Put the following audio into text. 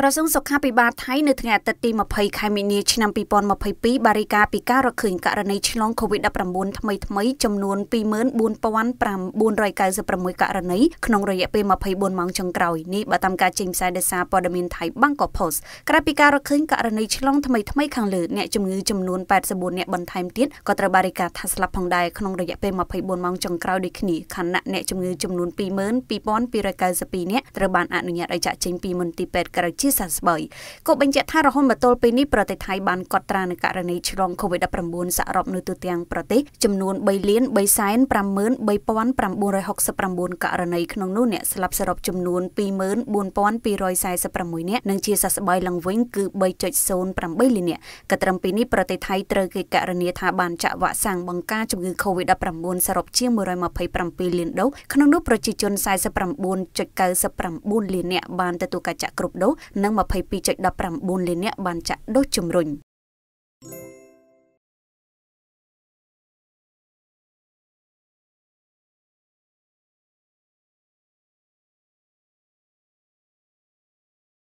ក្រសួងសុខាភិបាលថៃនៅថ្ងៃអាទិត្យទី20ខែមីនាឆ្នាំ2022បារិកាពីការរកឃើញករណីឆ្លង COVID-19 ថ្មីថ្មីចំនួន24996ករណីក្នុងរយៈពេល24ម៉ោងចុងក្រោយនេះបើតាមការចេញផ្សាយដោយសារព័ត៌មានថៃ Bangkok Post ក្រៅពីការរកឃើញករណីឆ្លងថ្មីថ្មីខាងលើអ្នកជំងឺចំនួន84អ្នកបន្ថែមទៀតក៏ត្រូវបារិកាថាស្លាប់ផងដែរក្នុងរយៈពេល24ម៉ោងចុងក្រោយដូចគ្នាខណៈអ្នកជំងឺចំនួន22292អ្នកត្រូវបានអនុញ្ញាតឲ្យចាក់ចេញពីមន្ទីរពេទ្យក្រៅជាជាសះស្បើយក៏បញ្ជាក់ថារហូតមកទល់ពេលនេះប្រទេសថៃបានកត់ត្រានូវករណីឆ្លង COVID-19 សរុបនៅទូទាំងប្រទេសចំនួន3លាន353,969ករណីក្នុងនោះអ្នកស្លាប់សរុបចំនួន24,246នាក់និងជាសះស្បើយឡើងវិញគឺ3.08លាននាក់ក៏ត្រឹមពេលនេះប្រទេសថៃត្រូវគេករណីថាបានចាក់វ៉ាក់សាំងបង្ការជំងឺ COVID-19 សរុបជាង127លានដូសក្នុងនោះប្រជាជន49.99លាននាក់បានទទួលការចាក់គ្រប់ដូសនិង22.19លាននាក់បានចាក់ដូសជំរុញ